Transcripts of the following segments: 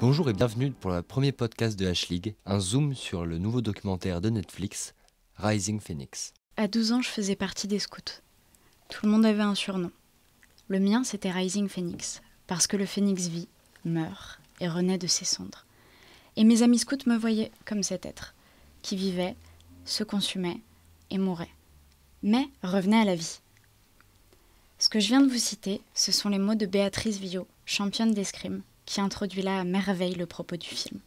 Bonjour et bienvenue pour le premier podcast de H-League, un zoom sur le nouveau documentaire de Netflix, Rising Phoenix. À 12 ans, je faisais partie des scouts. Tout le monde avait un surnom. Le mien, c'était Rising Phoenix, parce que le phénix vit, meurt et renaît de ses cendres. Et mes amis scouts me voyaient comme cet être, qui vivait, se consumait et mourait, mais revenait à la vie. Ce que je viens de vous citer, ce sont les mots de Béatrice Villot, championne d'escrime, qui introduit là à merveille le propos du film.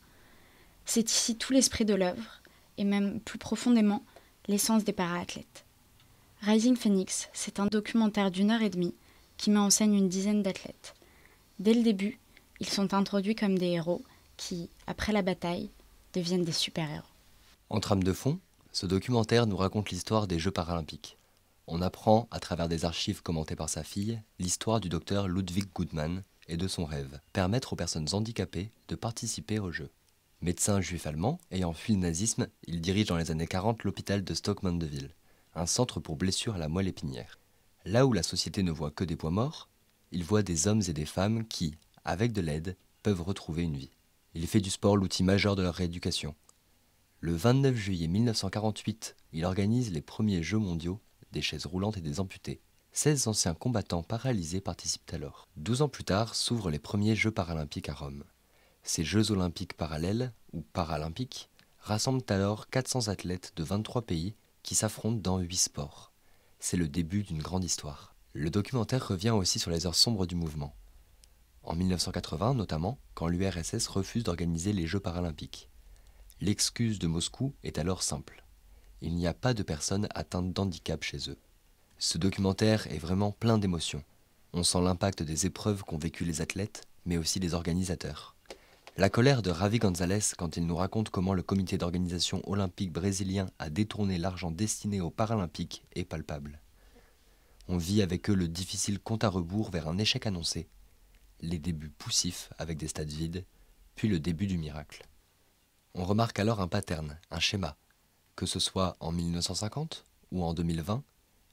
C'est ici tout l'esprit de l'œuvre, et même plus profondément, l'essence des para-athlètes. Rising Phoenix, c'est un documentaire d'une heure et demie qui met en scène une dizaine d'athlètes. Dès le début, ils sont introduits comme des héros qui, après la bataille, deviennent des super-héros. En trame de fond, ce documentaire nous raconte l'histoire des Jeux paralympiques. On apprend, à travers des archives commentées par sa fille, l'histoire du docteur Ludwig Goodman, et de son rêve, permettre aux personnes handicapées de participer aux Jeux. Médecin juif allemand, ayant fui le nazisme, il dirige dans les années 40 l'hôpital de Ville, un centre pour blessures à la moelle épinière. Là où la société ne voit que des poids morts, il voit des hommes et des femmes qui, avec de l'aide, peuvent retrouver une vie. Il fait du sport l'outil majeur de leur rééducation. Le 29 juillet 1948, il organise les premiers Jeux mondiaux des chaises roulantes et des amputés. 16 anciens combattants paralysés participent alors. 12 ans plus tard s'ouvrent les premiers Jeux paralympiques à Rome. Ces Jeux olympiques parallèles, ou paralympiques, rassemblent alors 400 athlètes de 23 pays qui s'affrontent dans 8 sports. C'est le début d'une grande histoire. Le documentaire revient aussi sur les heures sombres du mouvement. En 1980 notamment, quand l'URSS refuse d'organiser les Jeux paralympiques. L'excuse de Moscou est alors simple. Il n'y a pas de personnes atteintes d'handicap chez eux. Ce documentaire est vraiment plein d'émotions. On sent l'impact des épreuves qu'ont vécues les athlètes, mais aussi les organisateurs. La colère de Ravi Gonzalez quand il nous raconte comment le comité d'organisation olympique brésilien a détourné l'argent destiné aux Paralympiques est palpable. On vit avec eux le difficile compte à rebours vers un échec annoncé, les débuts poussifs avec des stades vides, puis le début du miracle. On remarque alors un pattern, un schéma, que ce soit en 1950 ou en 2020,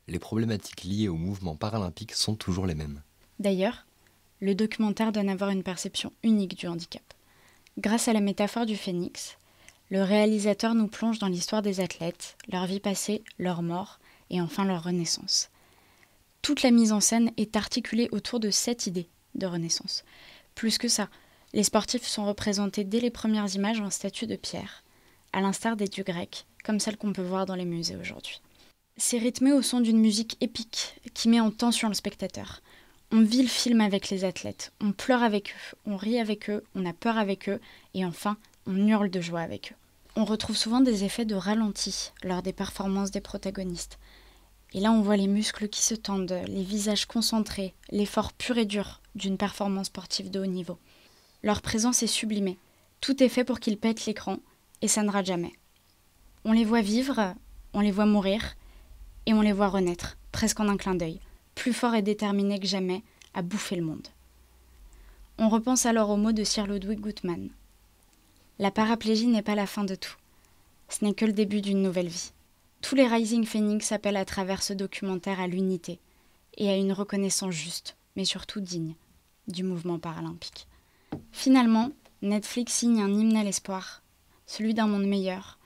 les problématiques liées au mouvement paralympique sont toujours les mêmes. D'ailleurs, le documentaire donne à voir une perception unique du handicap. Grâce à la métaphore du phénix, le réalisateur nous plonge dans l'histoire des athlètes, leur vie passée, leur mort et enfin leur renaissance. Toute la mise en scène est articulée autour de cette idée de renaissance. Plus que ça, les sportifs sont représentés dès les premières images en statue de pierre, à l'instar des dieux grecs, comme celles qu'on peut voir dans les musées aujourd'hui. C'est rythmé au son d'une musique épique qui met en tension le spectateur. On vit le film avec les athlètes, on pleure avec eux, on rit avec eux, on a peur avec eux, et enfin, on hurle de joie avec eux. On retrouve souvent des effets de ralenti lors des performances des protagonistes. Et là, on voit les muscles qui se tendent, les visages concentrés, l'effort pur et dur d'une performance sportive de haut niveau. Leur présence est sublimée. Tout est fait pour qu'ils pètent l'écran, et ça ne rate jamais. On les voit vivre, on les voit mourir, et on les voit renaître, presque en un clin d'œil, plus forts et déterminés que jamais, à bouffer le monde. On repense alors aux mots de Sir Ludwig Gutmann. La paraplégie n'est pas la fin de tout. Ce n'est que le début d'une nouvelle vie. Tous les Rising Phoenix appellent à travers ce documentaire à l'unité et à une reconnaissance juste, mais surtout digne, du mouvement paralympique. Finalement, Netflix signe un hymne à l'espoir, celui d'un monde meilleur.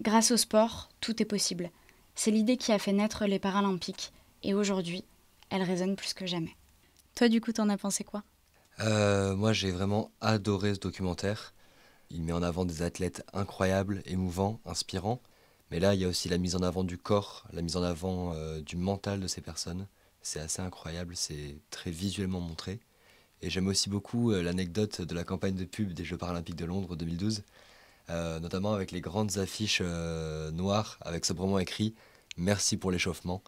Grâce au sport, tout est possible. C'est l'idée qui a fait naître les Paralympiques, et aujourd'hui, elle résonne plus que jamais. Toi, du coup, t'en as pensé quoi euh, Moi, j'ai vraiment adoré ce documentaire. Il met en avant des athlètes incroyables, émouvants, inspirants. Mais là, il y a aussi la mise en avant du corps, la mise en avant euh, du mental de ces personnes. C'est assez incroyable, c'est très visuellement montré. Et j'aime aussi beaucoup euh, l'anecdote de la campagne de pub des Jeux paralympiques de Londres 2012, euh, notamment avec les grandes affiches euh, noires avec ce sobrement écrit Merci pour l'échauffement.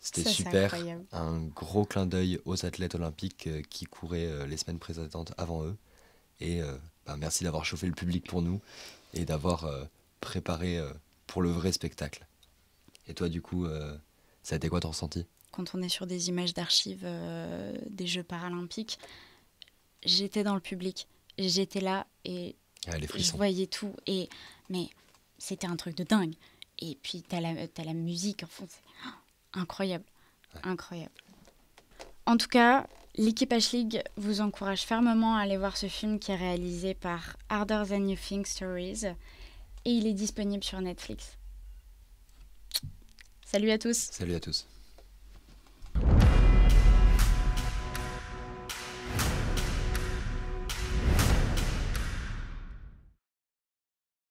C'était super. Un gros clin d'œil aux athlètes olympiques euh, qui couraient les semaines précédentes avant eux. Et bah, merci d'avoir chauffé le public pour nous et d'avoir préparé pour le vrai spectacle. Et toi, du coup, ça a été quoi ton ressenti Quand on est sur des images d'archives des Jeux paralympiques, j'étais dans le public. J'étais là et ah, Je voyais tout. Et, mais c'était un truc de dingue. Et puis, tu as, as, la musique en fond. incroyable. Incroyable. En tout cas, h League vous encourage fermement à aller voir ce film qui est réalisé par Harder Than You Think Stories. Et il est disponible sur Netflix. Salut à tous. Salut à tous.